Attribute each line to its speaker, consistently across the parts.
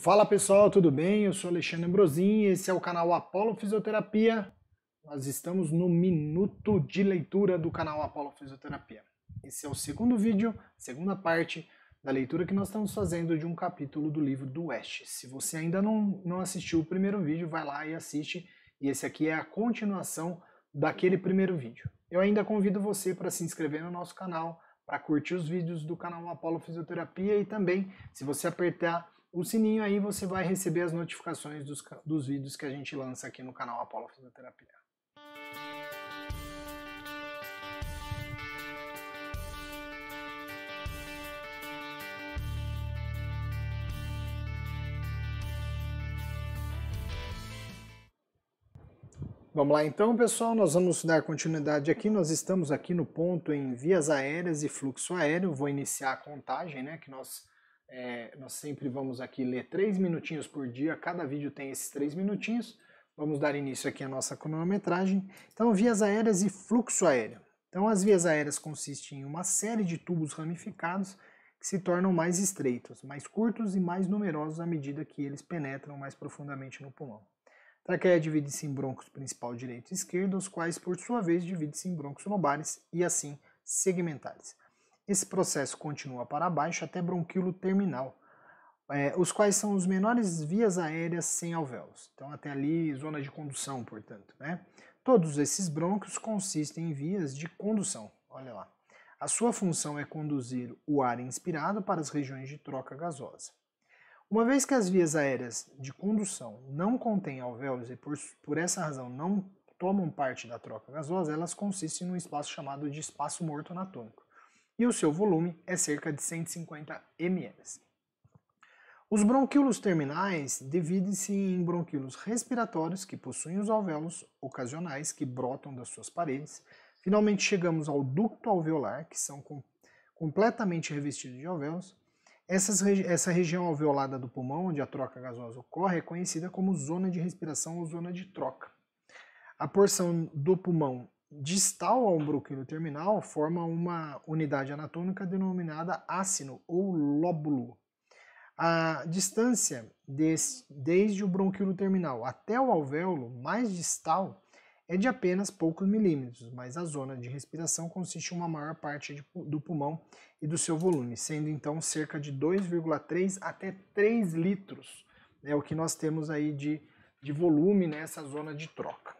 Speaker 1: Fala pessoal, tudo bem? Eu sou Alexandre Ambrosim e esse é o canal Apolo Fisioterapia. Nós estamos no minuto de leitura do canal Apolo Fisioterapia. Esse é o segundo vídeo, segunda parte da leitura que nós estamos fazendo de um capítulo do livro do West. Se você ainda não, não assistiu o primeiro vídeo, vai lá e assiste. E esse aqui é a continuação daquele primeiro vídeo. Eu ainda convido você para se inscrever no nosso canal, para curtir os vídeos do canal Apolo Fisioterapia e também, se você apertar o sininho aí você vai receber as notificações dos, dos vídeos que a gente lança aqui no canal Apolo Fisioterapia. Vamos lá então, pessoal, nós vamos dar continuidade aqui. Nós estamos aqui no ponto em vias aéreas e fluxo aéreo. Vou iniciar a contagem, né, que nós é, nós sempre vamos aqui ler três minutinhos por dia, cada vídeo tem esses três minutinhos. Vamos dar início aqui à nossa cronometragem. Então, vias aéreas e fluxo aéreo. Então, as vias aéreas consistem em uma série de tubos ramificados que se tornam mais estreitos, mais curtos e mais numerosos à medida que eles penetram mais profundamente no pulmão. A traqueia divide-se em broncos principal direito e esquerdo, os quais, por sua vez, dividem-se em broncos lobares e assim segmentares. Esse processo continua para baixo até bronquilo terminal, é, os quais são os menores vias aéreas sem alvéolos. Então, até ali, zona de condução, portanto. Né? Todos esses brônquios consistem em vias de condução. Olha lá. A sua função é conduzir o ar inspirado para as regiões de troca gasosa. Uma vez que as vias aéreas de condução não contêm alvéolos e por, por essa razão não tomam parte da troca gasosa, elas consistem num espaço chamado de espaço morto anatômico e o seu volume é cerca de 150 ml. Os bronquíolos terminais dividem-se em bronquíolos respiratórios, que possuem os alvéolos ocasionais que brotam das suas paredes. Finalmente chegamos ao ducto alveolar, que são com, completamente revestidos de alvéolos. Essas, essa região alveolada do pulmão, onde a troca gasosa ocorre, é conhecida como zona de respiração ou zona de troca. A porção do pulmão distal ao brúquio terminal forma uma unidade anatômica denominada ácino ou lóbulo. A distância desse, desde o bronquilo terminal até o alvéolo mais distal é de apenas poucos milímetros, mas a zona de respiração consiste uma maior parte de, do pulmão e do seu volume, sendo então cerca de 2,3 até 3 litros, é né, o que nós temos aí de, de volume nessa zona de troca.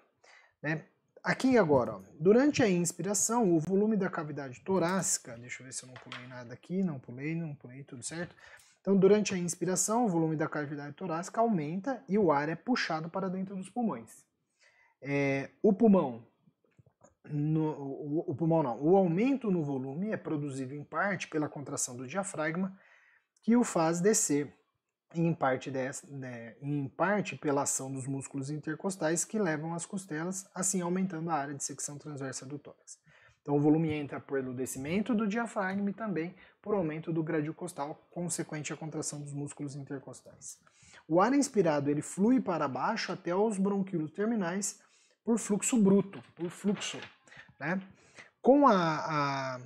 Speaker 1: Né? Aqui agora, ó, durante a inspiração, o volume da cavidade torácica, deixa eu ver se eu não pulei nada aqui, não pulei, não pulei, tudo certo. Então, durante a inspiração, o volume da cavidade torácica aumenta e o ar é puxado para dentro dos pulmões. É, o pulmão, no, o, o pulmão não, o aumento no volume é produzido em parte pela contração do diafragma, que o faz descer em parte, dessa, né, em parte pela ação dos músculos intercostais que levam as costelas, assim aumentando a área de secção transversa do tórax. Então o volume entra pelo descimento do diafragma e também por aumento do gradil costal, consequente à contração dos músculos intercostais. O ar inspirado ele flui para baixo até os bronquíolos terminais por fluxo bruto, por fluxo, né? Com a, a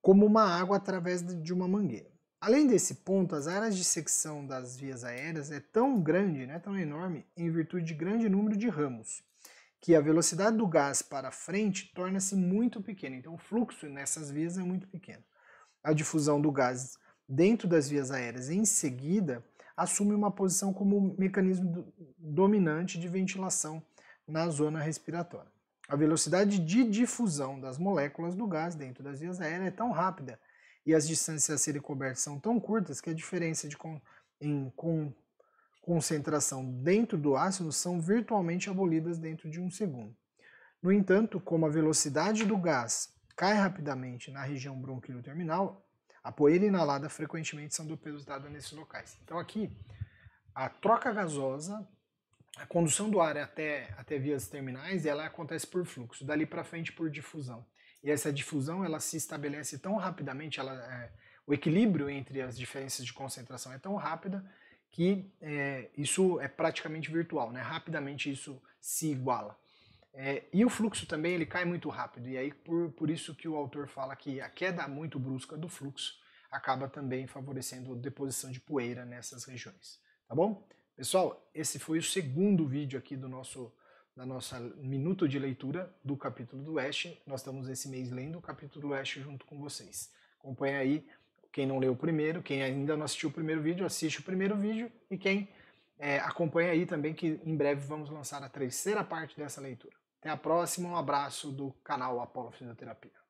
Speaker 1: como uma água através de uma mangueira. Além desse ponto, as áreas de secção das vias aéreas é tão grande, né, tão enorme, em virtude de grande número de ramos, que a velocidade do gás para frente torna-se muito pequena. Então, o fluxo nessas vias é muito pequeno. A difusão do gás dentro das vias aéreas em seguida assume uma posição como mecanismo dominante de ventilação na zona respiratória. A velocidade de difusão das moléculas do gás dentro das vias aéreas é tão rápida e as distâncias a serem cobertas são tão curtas que a diferença de con em con concentração dentro do ácido são virtualmente abolidas dentro de um segundo. No entanto, como a velocidade do gás cai rapidamente na região bronquilo terminal, a poeira inalada frequentemente são depositada nesses locais. Então aqui, a troca gasosa, a condução do ar até, até vias terminais, ela acontece por fluxo, dali para frente por difusão e essa difusão ela se estabelece tão rapidamente, ela, é, o equilíbrio entre as diferenças de concentração é tão rápida que é, isso é praticamente virtual, né? rapidamente isso se iguala. É, e o fluxo também ele cai muito rápido, e aí por, por isso que o autor fala que a queda muito brusca do fluxo acaba também favorecendo a deposição de poeira nessas regiões, tá bom? Pessoal, esse foi o segundo vídeo aqui do nosso na nossa minuto de leitura do capítulo do Oeste. Nós estamos esse mês lendo o capítulo do Oeste junto com vocês. Acompanha aí quem não leu o primeiro, quem ainda não assistiu o primeiro vídeo, assiste o primeiro vídeo e quem é, acompanha aí também que em breve vamos lançar a terceira parte dessa leitura. Até a próxima, um abraço do canal Apolo Fisioterapia.